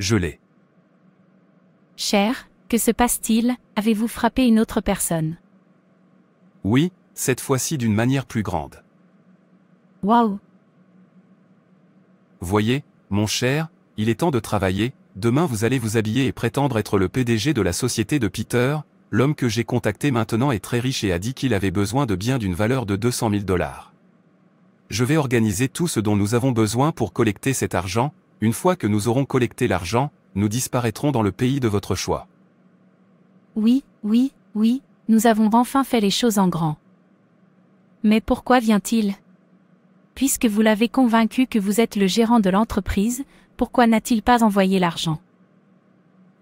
gelé. Cher, que se passe-t-il Avez-vous frappé une autre personne Oui, cette fois-ci d'une manière plus grande. Waouh Voyez, mon cher, il est temps de travailler, demain vous allez vous habiller et prétendre être le PDG de la société de Peter, l'homme que j'ai contacté maintenant est très riche et a dit qu'il avait besoin de biens d'une valeur de 200 000 dollars. Je vais organiser tout ce dont nous avons besoin pour collecter cet argent, une fois que nous aurons collecté l'argent, nous disparaîtrons dans le pays de votre choix. Oui, oui, oui, nous avons enfin fait les choses en grand. Mais pourquoi vient-il Puisque vous l'avez convaincu que vous êtes le gérant de l'entreprise, pourquoi n'a-t-il pas envoyé l'argent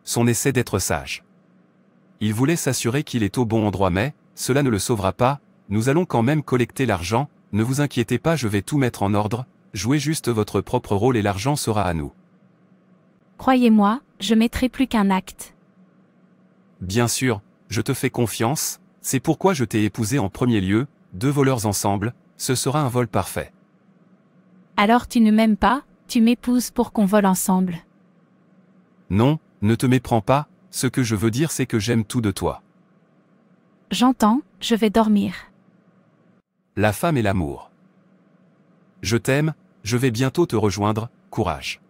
Son essai d'être sage. Il voulait s'assurer qu'il est au bon endroit mais, cela ne le sauvera pas, nous allons quand même collecter l'argent, ne vous inquiétez pas je vais tout mettre en ordre, Jouez juste votre propre rôle et l'argent sera à nous. Croyez-moi, je mettrai plus qu'un acte. Bien sûr, je te fais confiance, c'est pourquoi je t'ai épousé en premier lieu, deux voleurs ensemble, ce sera un vol parfait. Alors tu ne m'aimes pas, tu m'épouses pour qu'on vole ensemble. Non, ne te méprends pas, ce que je veux dire c'est que j'aime tout de toi. J'entends, je vais dormir. La femme et l'amour. Je t'aime, je vais bientôt te rejoindre, courage.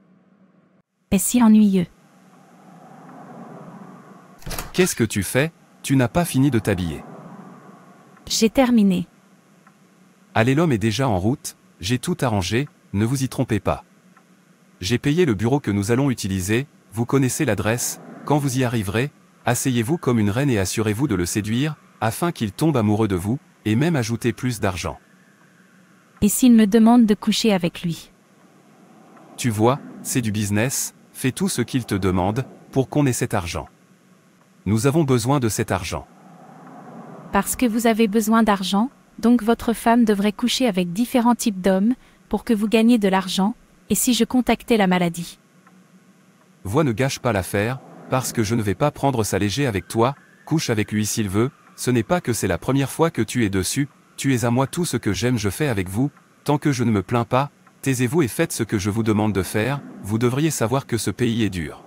Et si ennuyeux. Qu'est-ce que tu fais Tu n'as pas fini de t'habiller. J'ai terminé. Allez, l'homme est déjà en route, j'ai tout arrangé, ne vous y trompez pas. J'ai payé le bureau que nous allons utiliser, vous connaissez l'adresse, quand vous y arriverez, asseyez-vous comme une reine et assurez-vous de le séduire, afin qu'il tombe amoureux de vous, et même ajoutez plus d'argent et s'il me demande de coucher avec lui. Tu vois, c'est du business, fais tout ce qu'il te demande, pour qu'on ait cet argent. Nous avons besoin de cet argent. Parce que vous avez besoin d'argent, donc votre femme devrait coucher avec différents types d'hommes, pour que vous gagniez de l'argent, et si je contactais la maladie Vois ne gâche pas l'affaire, parce que je ne vais pas prendre ça léger avec toi, couche avec lui s'il veut, ce n'est pas que c'est la première fois que tu es dessus, tu es à moi tout ce que j'aime je fais avec vous, tant que je ne me plains pas, taisez-vous et faites ce que je vous demande de faire, vous devriez savoir que ce pays est dur.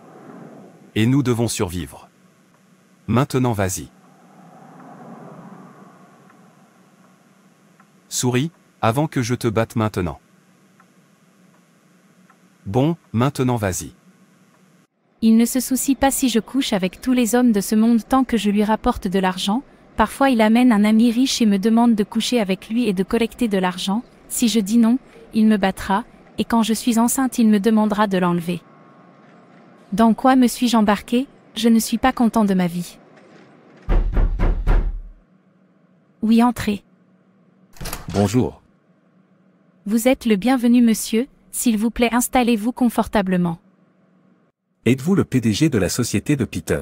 Et nous devons survivre. Maintenant vas-y. Souris, avant que je te batte maintenant. Bon, maintenant vas-y. Il ne se soucie pas si je couche avec tous les hommes de ce monde tant que je lui rapporte de l'argent, Parfois il amène un ami riche et me demande de coucher avec lui et de collecter de l'argent, si je dis non, il me battra, et quand je suis enceinte il me demandera de l'enlever. Dans quoi me suis-je embarqué Je ne suis pas content de ma vie. Oui, entrez. Bonjour. Vous êtes le bienvenu monsieur, s'il vous plaît installez-vous confortablement. Êtes-vous le PDG de la société de Peter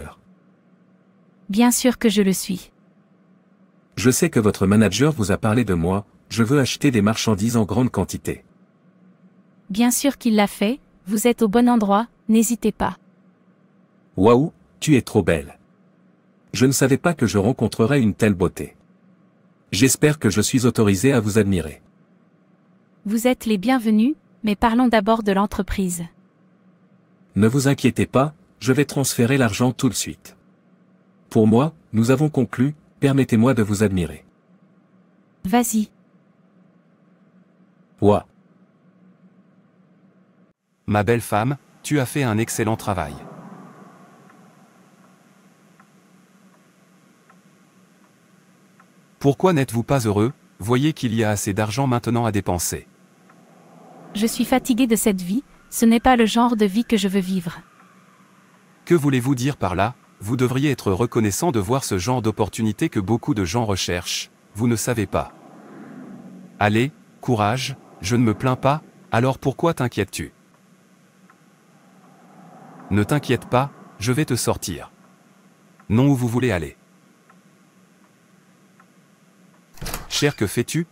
Bien sûr que je le suis. Je sais que votre manager vous a parlé de moi, je veux acheter des marchandises en grande quantité. Bien sûr qu'il l'a fait, vous êtes au bon endroit, n'hésitez pas. Waouh, tu es trop belle. Je ne savais pas que je rencontrerais une telle beauté. J'espère que je suis autorisé à vous admirer. Vous êtes les bienvenus, mais parlons d'abord de l'entreprise. Ne vous inquiétez pas, je vais transférer l'argent tout de suite. Pour moi, nous avons conclu, permettez-moi de vous admirer. Vas-y. Ouah. Ma belle femme, tu as fait un excellent travail. Pourquoi n'êtes-vous pas heureux Voyez qu'il y a assez d'argent maintenant à dépenser. Je suis fatigué de cette vie, ce n'est pas le genre de vie que je veux vivre. Que voulez-vous dire par là vous devriez être reconnaissant de voir ce genre d'opportunité que beaucoup de gens recherchent. Vous ne savez pas. Allez, courage, je ne me plains pas, alors pourquoi t'inquiètes-tu Ne t'inquiète pas, je vais te sortir. Non où vous voulez aller. Cher, que fais-tu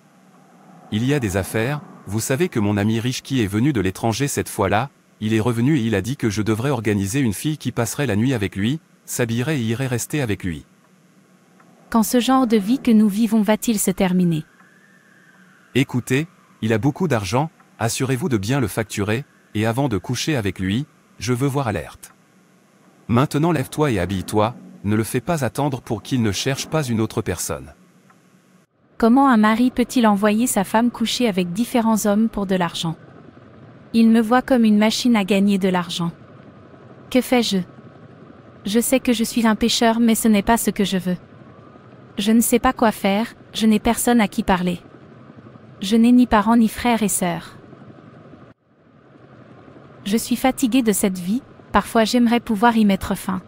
Il y a des affaires, vous savez que mon ami Rishki est venu de l'étranger cette fois-là, il est revenu et il a dit que je devrais organiser une fille qui passerait la nuit avec lui, s'habillerait et irait rester avec lui. Quand ce genre de vie que nous vivons va-t-il se terminer Écoutez, il a beaucoup d'argent, assurez-vous de bien le facturer, et avant de coucher avec lui, je veux voir alerte. Maintenant lève-toi et habille-toi, ne le fais pas attendre pour qu'il ne cherche pas une autre personne. Comment un mari peut-il envoyer sa femme coucher avec différents hommes pour de l'argent Il me voit comme une machine à gagner de l'argent. Que fais-je je sais que je suis un pécheur mais ce n'est pas ce que je veux. Je ne sais pas quoi faire, je n'ai personne à qui parler. Je n'ai ni parents ni frères et sœurs. Je suis fatigué de cette vie, parfois j'aimerais pouvoir y mettre fin.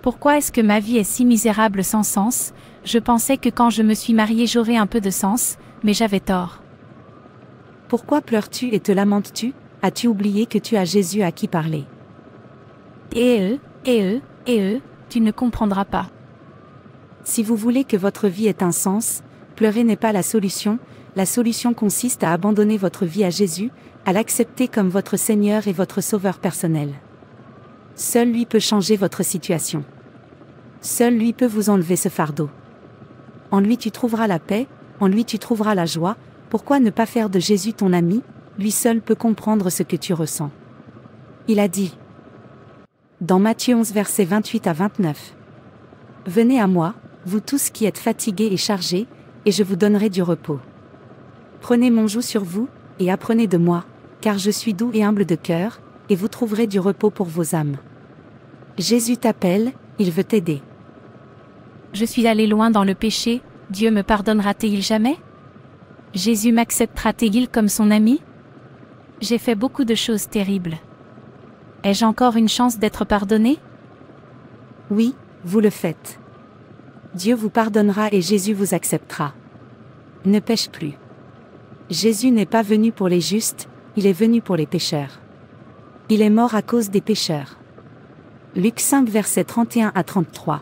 Pourquoi est-ce que ma vie est si misérable sans sens Je pensais que quand je me suis marié j'aurais un peu de sens, mais j'avais tort. Pourquoi pleures-tu et te lamentes-tu As-tu oublié que tu as Jésus à qui parler Et et eux, et eux, tu ne comprendras pas. Si vous voulez que votre vie ait un sens, pleurer n'est pas la solution, la solution consiste à abandonner votre vie à Jésus, à l'accepter comme votre Seigneur et votre Sauveur personnel. Seul lui peut changer votre situation. Seul lui peut vous enlever ce fardeau. En lui tu trouveras la paix, en lui tu trouveras la joie, pourquoi ne pas faire de Jésus ton ami, lui seul peut comprendre ce que tu ressens. Il a dit, dans Matthieu 11 versets 28 à 29. Venez à moi, vous tous qui êtes fatigués et chargés, et je vous donnerai du repos. Prenez mon joug sur vous, et apprenez de moi, car je suis doux et humble de cœur, et vous trouverez du repos pour vos âmes. Jésus t'appelle, il veut t'aider. Je suis allé loin dans le péché, Dieu me pardonnera-t-il jamais Jésus m'acceptera-t-il comme son ami J'ai fait beaucoup de choses terribles. Ai-je encore une chance d'être pardonné Oui, vous le faites. Dieu vous pardonnera et Jésus vous acceptera. Ne pêche plus. Jésus n'est pas venu pour les justes, il est venu pour les pécheurs. Il est mort à cause des pécheurs. Luc 5 versets 31 à 33.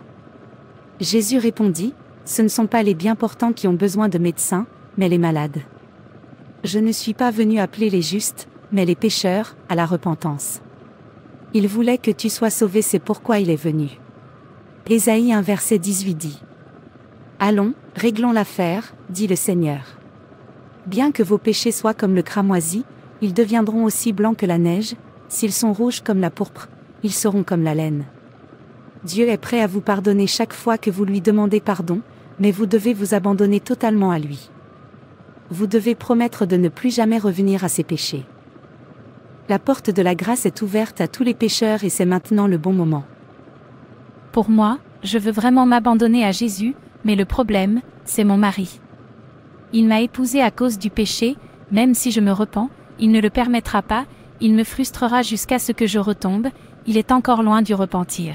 Jésus répondit, Ce ne sont pas les bien portants qui ont besoin de médecins, mais les malades. Je ne suis pas venu appeler les justes, mais les pécheurs, à la repentance. Il voulait que tu sois sauvé, c'est pourquoi il est venu. Ésaïe 1 verset 18 dit. Allons, réglons l'affaire, dit le Seigneur. Bien que vos péchés soient comme le cramoisi, ils deviendront aussi blancs que la neige, s'ils sont rouges comme la pourpre, ils seront comme la laine. Dieu est prêt à vous pardonner chaque fois que vous lui demandez pardon, mais vous devez vous abandonner totalement à lui. Vous devez promettre de ne plus jamais revenir à ses péchés la porte de la grâce est ouverte à tous les pécheurs et c'est maintenant le bon moment. Pour moi, je veux vraiment m'abandonner à Jésus, mais le problème, c'est mon mari. Il m'a épousée à cause du péché, même si je me repens, il ne le permettra pas, il me frustrera jusqu'à ce que je retombe, il est encore loin du repentir.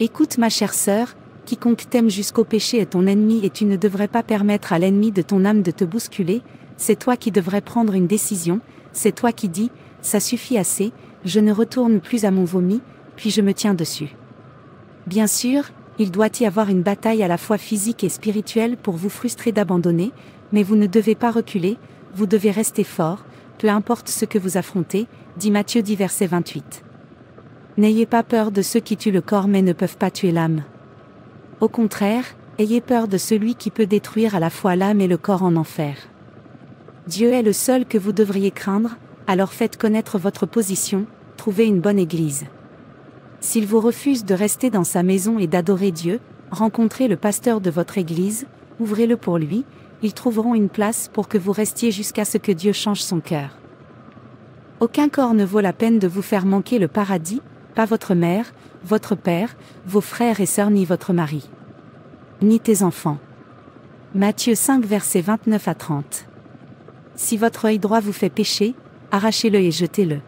Écoute ma chère sœur, quiconque t'aime jusqu'au péché est ton ennemi et tu ne devrais pas permettre à l'ennemi de ton âme de te bousculer, c'est toi qui devrais prendre une décision, c'est toi qui dis, ça suffit assez, je ne retourne plus à mon vomi, puis je me tiens dessus. Bien sûr, il doit y avoir une bataille à la fois physique et spirituelle pour vous frustrer d'abandonner, mais vous ne devez pas reculer, vous devez rester fort, peu importe ce que vous affrontez, dit Matthieu 10 verset 28. N'ayez pas peur de ceux qui tuent le corps mais ne peuvent pas tuer l'âme. Au contraire, ayez peur de celui qui peut détruire à la fois l'âme et le corps en enfer. Dieu est le seul que vous devriez craindre, alors faites connaître votre position, trouvez une bonne église. S'il vous refuse de rester dans sa maison et d'adorer Dieu, rencontrez le pasteur de votre église, ouvrez-le pour lui, ils trouveront une place pour que vous restiez jusqu'à ce que Dieu change son cœur. Aucun corps ne vaut la peine de vous faire manquer le paradis, pas votre mère, votre père, vos frères et sœurs ni votre mari. Ni tes enfants. Matthieu 5 verset 29 à 30. Si votre œil droit vous fait pécher, arrachez-le et jetez-le.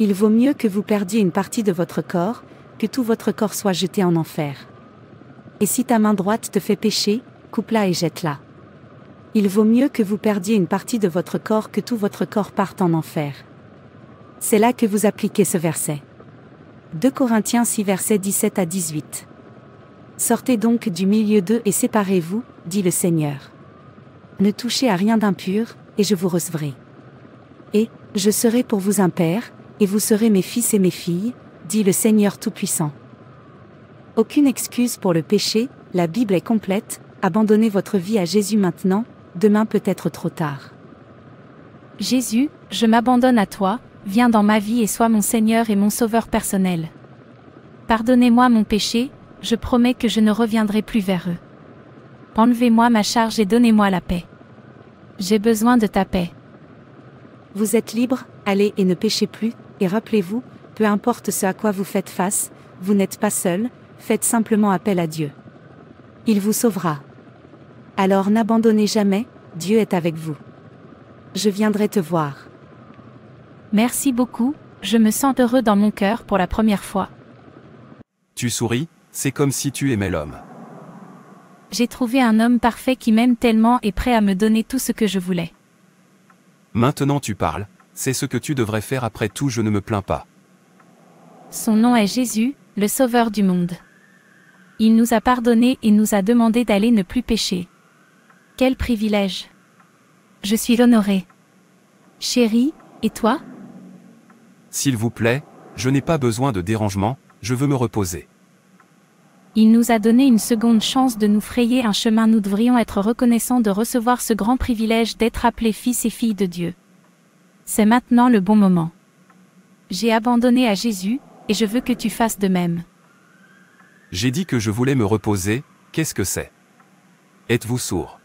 Il vaut mieux que vous perdiez une partie de votre corps, que tout votre corps soit jeté en enfer. Et si ta main droite te fait pécher, coupe-la et jette-la. Il vaut mieux que vous perdiez une partie de votre corps que tout votre corps parte en enfer. C'est là que vous appliquez ce verset. 2 Corinthiens 6 versets 17 à 18. Sortez donc du milieu d'eux et séparez-vous, dit le Seigneur. Ne touchez à rien d'impur, et je vous recevrai. Et, je serai pour vous un père, et vous serez mes fils et mes filles, dit le Seigneur Tout-Puissant. Aucune excuse pour le péché, la Bible est complète, abandonnez votre vie à Jésus maintenant, demain peut être trop tard. Jésus, je m'abandonne à toi, viens dans ma vie et sois mon Seigneur et mon Sauveur personnel. Pardonnez-moi mon péché, je promets que je ne reviendrai plus vers eux. Enlevez-moi ma charge et donnez-moi la paix. J'ai besoin de ta paix. Vous êtes libre, allez et ne péchez plus, et rappelez-vous, peu importe ce à quoi vous faites face, vous n'êtes pas seul, faites simplement appel à Dieu. Il vous sauvera. Alors n'abandonnez jamais, Dieu est avec vous. Je viendrai te voir. Merci beaucoup, je me sens heureux dans mon cœur pour la première fois. Tu souris, c'est comme si tu aimais l'homme j'ai trouvé un homme parfait qui m'aime tellement et prêt à me donner tout ce que je voulais. Maintenant tu parles, c'est ce que tu devrais faire après tout, je ne me plains pas. Son nom est Jésus, le Sauveur du monde. Il nous a pardonné et nous a demandé d'aller ne plus pécher. Quel privilège. Je suis l'honoré. Chérie, et toi S'il vous plaît, je n'ai pas besoin de dérangement, je veux me reposer. Il nous a donné une seconde chance de nous frayer un chemin. Nous devrions être reconnaissants de recevoir ce grand privilège d'être appelés fils et filles de Dieu. C'est maintenant le bon moment. J'ai abandonné à Jésus, et je veux que tu fasses de même. J'ai dit que je voulais me reposer, qu'est-ce que c'est Êtes-vous sourd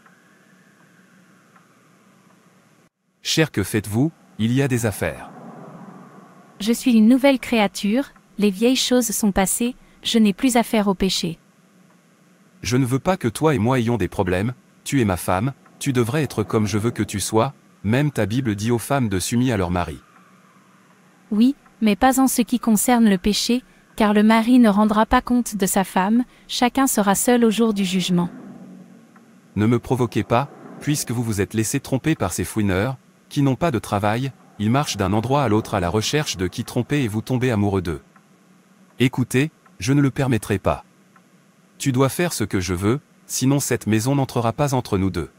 Cher que faites-vous, il y a des affaires. Je suis une nouvelle créature, les vieilles choses sont passées, je n'ai plus affaire au péché. Je ne veux pas que toi et moi ayons des problèmes, tu es ma femme, tu devrais être comme je veux que tu sois, même ta Bible dit aux femmes de s'humilier à leur mari. Oui, mais pas en ce qui concerne le péché, car le mari ne rendra pas compte de sa femme, chacun sera seul au jour du jugement. Ne me provoquez pas, puisque vous vous êtes laissé tromper par ces fouineurs, qui n'ont pas de travail, ils marchent d'un endroit à l'autre à la recherche de qui tromper et vous tombez amoureux d'eux. Écoutez, je ne le permettrai pas. Tu dois faire ce que je veux, sinon cette maison n'entrera pas entre nous deux.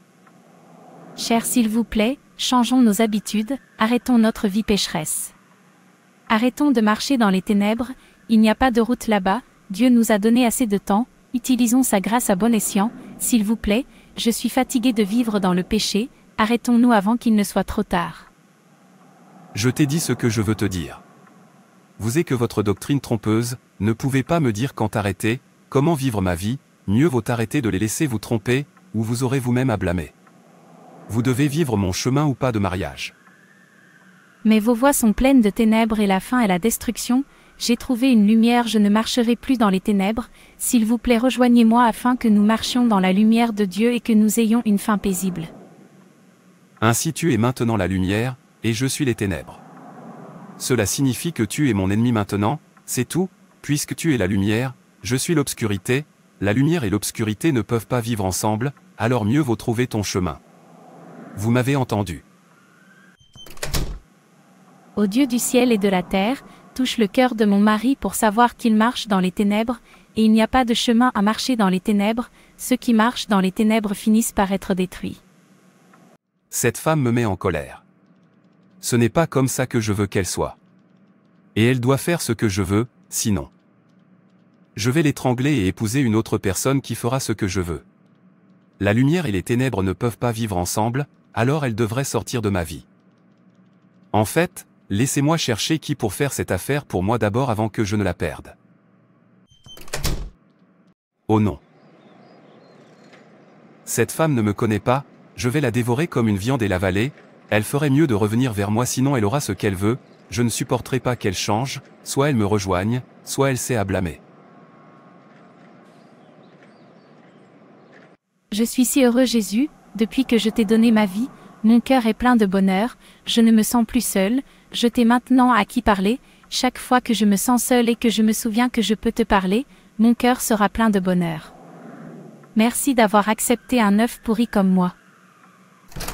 Cher s'il vous plaît, changeons nos habitudes, arrêtons notre vie pécheresse. Arrêtons de marcher dans les ténèbres, il n'y a pas de route là-bas, Dieu nous a donné assez de temps, utilisons sa grâce à bon escient, s'il vous plaît, je suis fatigué de vivre dans le péché, arrêtons-nous avant qu'il ne soit trop tard. Je t'ai dit ce que je veux te dire vous est que votre doctrine trompeuse, ne pouvez pas me dire quand arrêter, comment vivre ma vie, mieux vaut arrêter de les laisser vous tromper, ou vous aurez vous-même à blâmer. Vous devez vivre mon chemin ou pas de mariage. Mais vos voies sont pleines de ténèbres et la fin est la destruction, j'ai trouvé une lumière, je ne marcherai plus dans les ténèbres, s'il vous plaît rejoignez-moi afin que nous marchions dans la lumière de Dieu et que nous ayons une fin paisible. Ainsi tu es maintenant la lumière, et je suis les ténèbres. Cela signifie que tu es mon ennemi maintenant, c'est tout, puisque tu es la lumière, je suis l'obscurité, la lumière et l'obscurité ne peuvent pas vivre ensemble, alors mieux vaut trouver ton chemin. Vous m'avez entendu. Ô Dieu du ciel et de la terre, touche le cœur de mon mari pour savoir qu'il marche dans les ténèbres, et il n'y a pas de chemin à marcher dans les ténèbres, ceux qui marchent dans les ténèbres finissent par être détruits. Cette femme me met en colère ce n'est pas comme ça que je veux qu'elle soit. Et elle doit faire ce que je veux, sinon. Je vais l'étrangler et épouser une autre personne qui fera ce que je veux. La lumière et les ténèbres ne peuvent pas vivre ensemble, alors elle devrait sortir de ma vie. En fait, laissez-moi chercher qui pour faire cette affaire pour moi d'abord avant que je ne la perde. Oh non. Cette femme ne me connaît pas, je vais la dévorer comme une viande et l'avaler, elle ferait mieux de revenir vers moi sinon elle aura ce qu'elle veut, je ne supporterai pas qu'elle change, soit elle me rejoigne, soit elle sait à blâmer. Je suis si heureux Jésus, depuis que je t'ai donné ma vie, mon cœur est plein de bonheur, je ne me sens plus seul, je t'ai maintenant à qui parler, chaque fois que je me sens seul et que je me souviens que je peux te parler, mon cœur sera plein de bonheur. Merci d'avoir accepté un œuf pourri comme moi.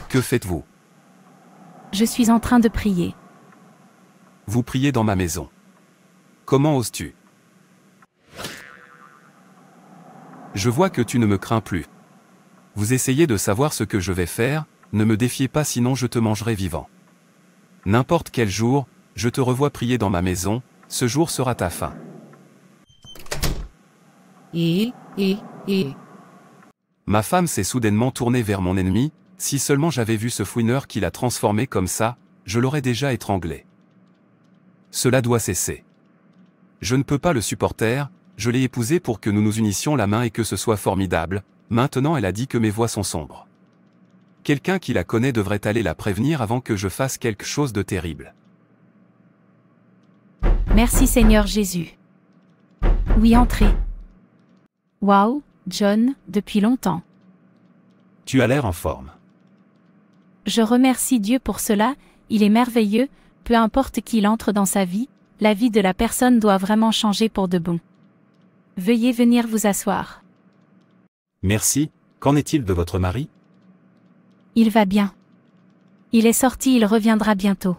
Que faites-vous je suis en train de prier. Vous priez dans ma maison. Comment oses-tu Je vois que tu ne me crains plus. Vous essayez de savoir ce que je vais faire, ne me défiez pas sinon je te mangerai vivant. N'importe quel jour, je te revois prier dans ma maison, ce jour sera ta fin. Ma femme s'est soudainement tournée vers mon ennemi, si seulement j'avais vu ce fouineur qui l'a transformé comme ça, je l'aurais déjà étranglé. Cela doit cesser. Je ne peux pas le supporter, je l'ai épousée pour que nous nous unissions la main et que ce soit formidable, maintenant elle a dit que mes voix sont sombres. Quelqu'un qui la connaît devrait aller la prévenir avant que je fasse quelque chose de terrible. Merci Seigneur Jésus. Oui, entrez. Waouh, John, depuis longtemps. Tu as l'air en forme. Je remercie Dieu pour cela, il est merveilleux, peu importe qu'il entre dans sa vie, la vie de la personne doit vraiment changer pour de bon. Veuillez venir vous asseoir. Merci, qu'en est-il de votre mari Il va bien. Il est sorti, il reviendra bientôt.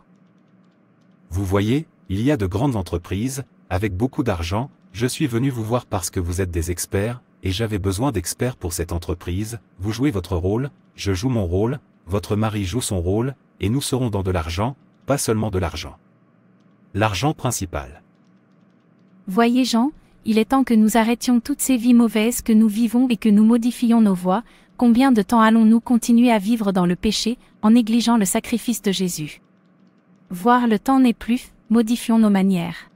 Vous voyez, il y a de grandes entreprises, avec beaucoup d'argent, je suis venu vous voir parce que vous êtes des experts, et j'avais besoin d'experts pour cette entreprise, vous jouez votre rôle, je joue mon rôle, votre mari joue son rôle, et nous serons dans de l'argent, pas seulement de l'argent. L'argent principal. Voyez Jean, il est temps que nous arrêtions toutes ces vies mauvaises que nous vivons et que nous modifions nos voies, combien de temps allons-nous continuer à vivre dans le péché, en négligeant le sacrifice de Jésus Voir le temps n'est plus, modifions nos manières.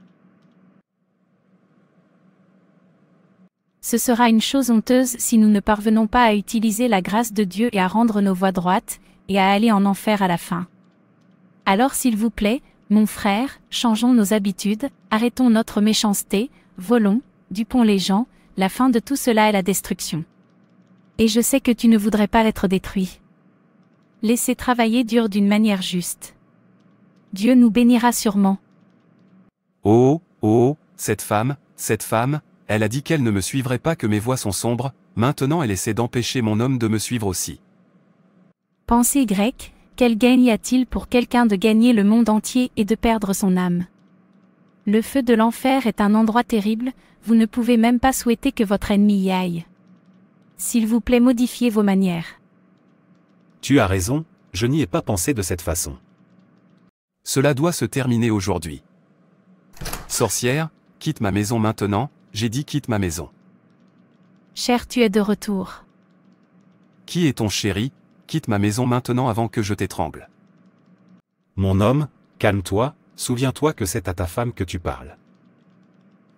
Ce sera une chose honteuse si nous ne parvenons pas à utiliser la grâce de Dieu et à rendre nos voies droites, et à aller en enfer à la fin. Alors s'il vous plaît, mon frère, changeons nos habitudes, arrêtons notre méchanceté, volons, dupons les gens, la fin de tout cela est la destruction. Et je sais que tu ne voudrais pas être détruit. Laissez travailler dur d'une manière juste. Dieu nous bénira sûrement. Oh, oh, cette femme, cette femme, elle a dit qu'elle ne me suivrait pas que mes voies sont sombres, maintenant elle essaie d'empêcher mon homme de me suivre aussi. Pensée grecque, quel gain y a-t-il pour quelqu'un de gagner le monde entier et de perdre son âme Le feu de l'enfer est un endroit terrible, vous ne pouvez même pas souhaiter que votre ennemi y aille. S'il vous plaît, modifiez vos manières. Tu as raison, je n'y ai pas pensé de cette façon. Cela doit se terminer aujourd'hui. Sorcière, quitte ma maison maintenant, j'ai dit quitte ma maison. Cher, tu es de retour. Qui est ton chéri Quitte ma maison maintenant avant que je t'étrangle. Mon homme, calme-toi, souviens-toi que c'est à ta femme que tu parles.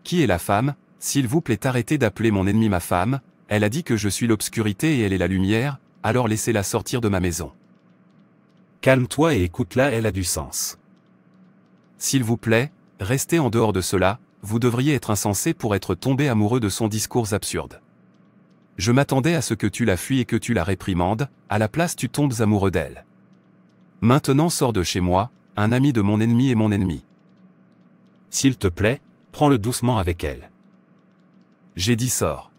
Qui est la femme S'il vous plaît, arrêtez d'appeler mon ennemi ma femme, elle a dit que je suis l'obscurité et elle est la lumière, alors laissez-la sortir de ma maison. Calme-toi et écoute-la, elle a du sens. S'il vous plaît, restez en dehors de cela, vous devriez être insensé pour être tombé amoureux de son discours absurde. Je m'attendais à ce que tu la fuis et que tu la réprimandes, à la place tu tombes amoureux d'elle. Maintenant sors de chez moi, un ami de mon ennemi est mon ennemi. S'il te plaît, prends-le doucement avec elle. J'ai dit sors.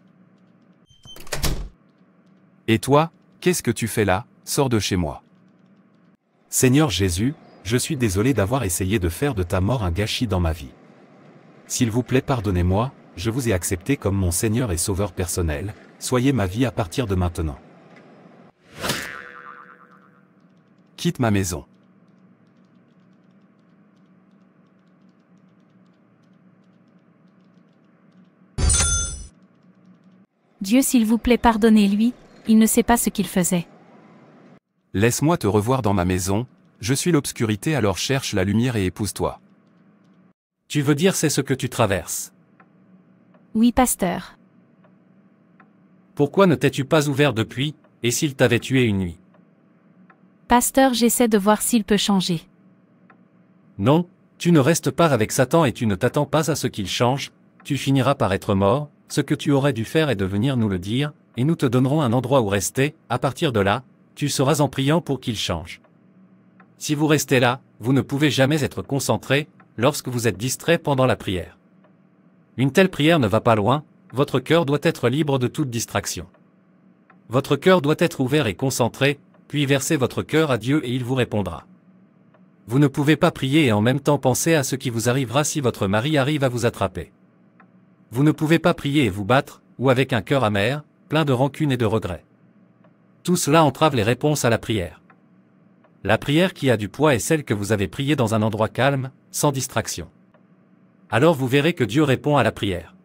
Et toi, qu'est-ce que tu fais là, sors de chez moi. Seigneur Jésus, je suis désolé d'avoir essayé de faire de ta mort un gâchis dans ma vie. S'il vous plaît pardonnez-moi, je vous ai accepté comme mon Seigneur et Sauveur personnel, soyez ma vie à partir de maintenant. Quitte ma maison. Dieu s'il vous plaît pardonnez-lui, il ne sait pas ce qu'il faisait. Laisse-moi te revoir dans ma maison, je suis l'obscurité alors cherche la lumière et épouse-toi. Tu veux dire c'est ce que tu traverses Oui, pasteur. Pourquoi ne t'es-tu pas ouvert depuis, et s'il t'avait tué une nuit Pasteur, j'essaie de voir s'il peut changer. Non, tu ne restes pas avec Satan et tu ne t'attends pas à ce qu'il change, tu finiras par être mort, ce que tu aurais dû faire est de venir nous le dire, et nous te donnerons un endroit où rester, à partir de là, tu seras en priant pour qu'il change. Si vous restez là, vous ne pouvez jamais être concentré, lorsque vous êtes distrait pendant la prière. Une telle prière ne va pas loin, votre cœur doit être libre de toute distraction. Votre cœur doit être ouvert et concentré, puis versez votre cœur à Dieu et il vous répondra. Vous ne pouvez pas prier et en même temps penser à ce qui vous arrivera si votre mari arrive à vous attraper. Vous ne pouvez pas prier et vous battre, ou avec un cœur amer, plein de rancune et de regrets. Tout cela entrave les réponses à la prière. La prière qui a du poids est celle que vous avez priée dans un endroit calme, sans distraction. Alors vous verrez que Dieu répond à la prière.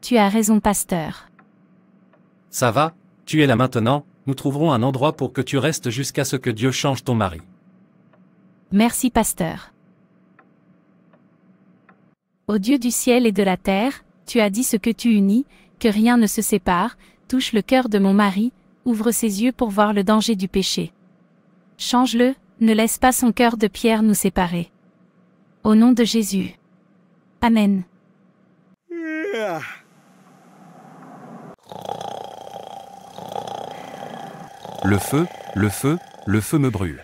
Tu as raison, pasteur. Ça va, tu es là maintenant, nous trouverons un endroit pour que tu restes jusqu'à ce que Dieu change ton mari. Merci, pasteur. Ô Dieu du ciel et de la terre, tu as dit ce que tu unis, que rien ne se sépare, touche le cœur de mon mari, ouvre ses yeux pour voir le danger du péché. Change-le, ne laisse pas son cœur de pierre nous séparer. Au nom de Jésus. Amen. Le feu, le feu, le feu me brûle.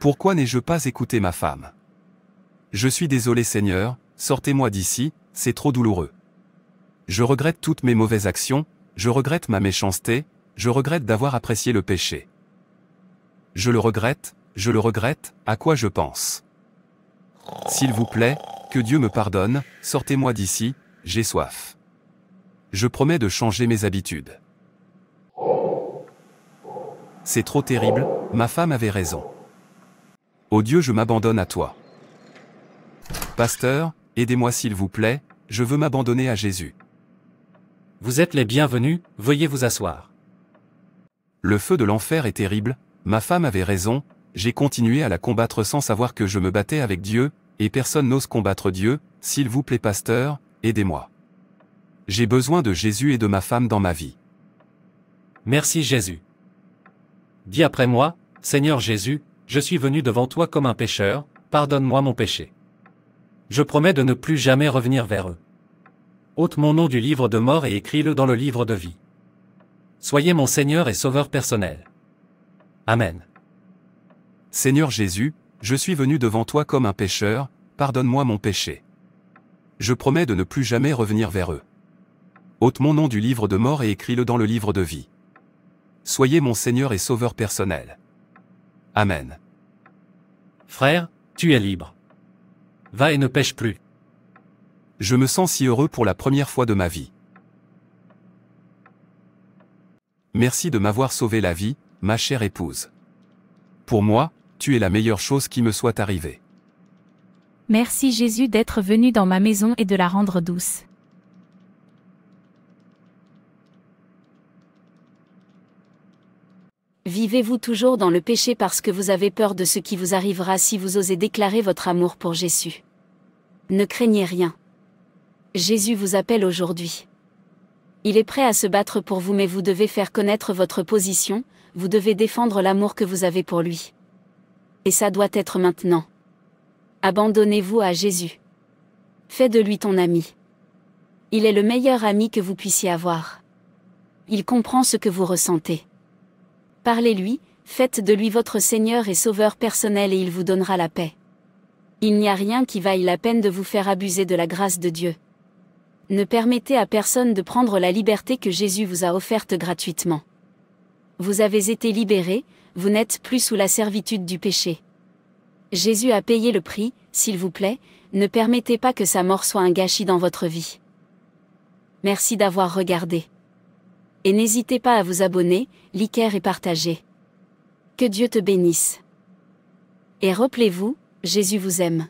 Pourquoi n'ai-je pas écouté ma femme Je suis désolé Seigneur, sortez-moi d'ici, c'est trop douloureux. Je regrette toutes mes mauvaises actions, je regrette ma méchanceté, je regrette d'avoir apprécié le péché. Je le regrette, je le regrette, à quoi je pense. S'il vous plaît, que Dieu me pardonne, sortez-moi d'ici, j'ai soif. Je promets de changer mes habitudes. C'est trop terrible, ma femme avait raison. oh Dieu, je m'abandonne à toi. Pasteur, aidez-moi s'il vous plaît, je veux m'abandonner à Jésus. Vous êtes les bienvenus, veuillez vous asseoir. Le feu de l'enfer est terrible, ma femme avait raison, j'ai continué à la combattre sans savoir que je me battais avec Dieu, et personne n'ose combattre Dieu, s'il vous plaît pasteur, aidez-moi. J'ai besoin de Jésus et de ma femme dans ma vie. Merci Jésus. Dis après moi, Seigneur Jésus, je suis venu devant toi comme un pécheur, pardonne-moi mon péché. Je promets de ne plus jamais revenir vers eux. Ôte mon nom du livre de mort et écris-le dans le livre de vie. Soyez mon Seigneur et Sauveur personnel. Amen. Seigneur Jésus, je suis venu devant toi comme un pécheur, pardonne-moi mon péché. Je promets de ne plus jamais revenir vers eux. Ôte mon nom du livre de mort et écris-le dans le livre de vie. Soyez mon Seigneur et Sauveur personnel. Amen. Frère, tu es libre. Va et ne pêche plus. Je me sens si heureux pour la première fois de ma vie. Merci de m'avoir sauvé la vie, ma chère épouse. Pour moi, tu es la meilleure chose qui me soit arrivée. Merci Jésus d'être venu dans ma maison et de la rendre douce. Vivez-vous toujours dans le péché parce que vous avez peur de ce qui vous arrivera si vous osez déclarer votre amour pour Jésus. Ne craignez rien. Jésus vous appelle aujourd'hui. Il est prêt à se battre pour vous mais vous devez faire connaître votre position, vous devez défendre l'amour que vous avez pour lui et ça doit être maintenant. Abandonnez-vous à Jésus. Fais de lui ton ami. Il est le meilleur ami que vous puissiez avoir. Il comprend ce que vous ressentez. Parlez-lui, faites de lui votre Seigneur et Sauveur personnel et il vous donnera la paix. Il n'y a rien qui vaille la peine de vous faire abuser de la grâce de Dieu. Ne permettez à personne de prendre la liberté que Jésus vous a offerte gratuitement. Vous avez été libérés, vous n'êtes plus sous la servitude du péché. Jésus a payé le prix, s'il vous plaît, ne permettez pas que sa mort soit un gâchis dans votre vie. Merci d'avoir regardé. Et n'hésitez pas à vous abonner, liker et partager. Que Dieu te bénisse. Et rappelez-vous, Jésus vous aime.